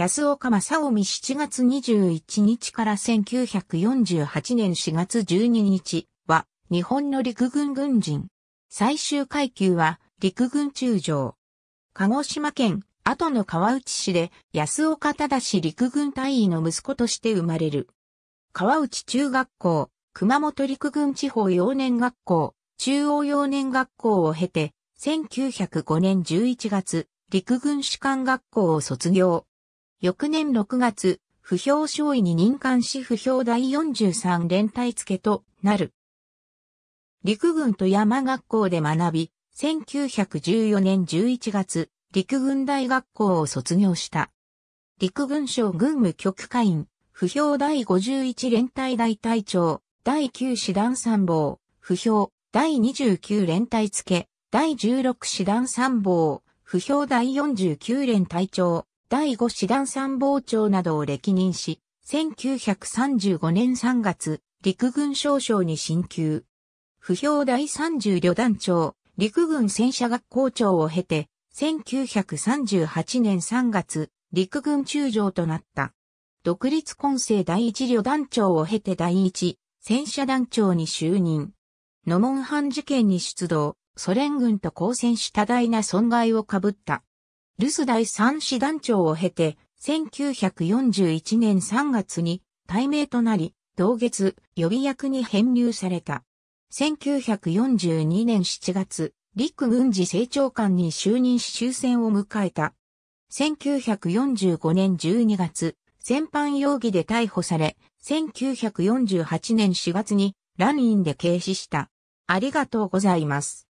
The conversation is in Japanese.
安岡正臣7月21日から1948年4月12日は日本の陸軍軍人。最終階級は陸軍中将。鹿児島県後の川内市で安岡忠陸軍大尉の息子として生まれる。川内中学校、熊本陸軍地方幼年学校、中央幼年学校を経て、1905年11月、陸軍士官学校を卒業。翌年6月、不評少尉に任官し不評第43連隊付となる。陸軍と山学校で学び、1914年11月、陸軍大学校を卒業した。陸軍省軍務局会員、不評第51連隊大隊長、第9師団参謀、不評第29連隊付、第16師団参謀、不評第49連隊長、第5師団参謀長などを歴任し、1935年3月、陸軍少将に進級。不評第30旅団長、陸軍戦車学校長を経て、1938年3月、陸軍中将となった。独立混成第一旅団長を経て第一、戦車団長に就任。野門藩事件に出動、ソ連軍と交戦し多大な損害をかぶった。留守第三師団長を経て、1941年3月に対名となり、同月、予備役に編入された。1942年7月、陸軍事政長官に就任し終戦を迎えた。1945年12月、戦犯容疑で逮捕され、1948年4月に、ランインで軽視した。ありがとうございます。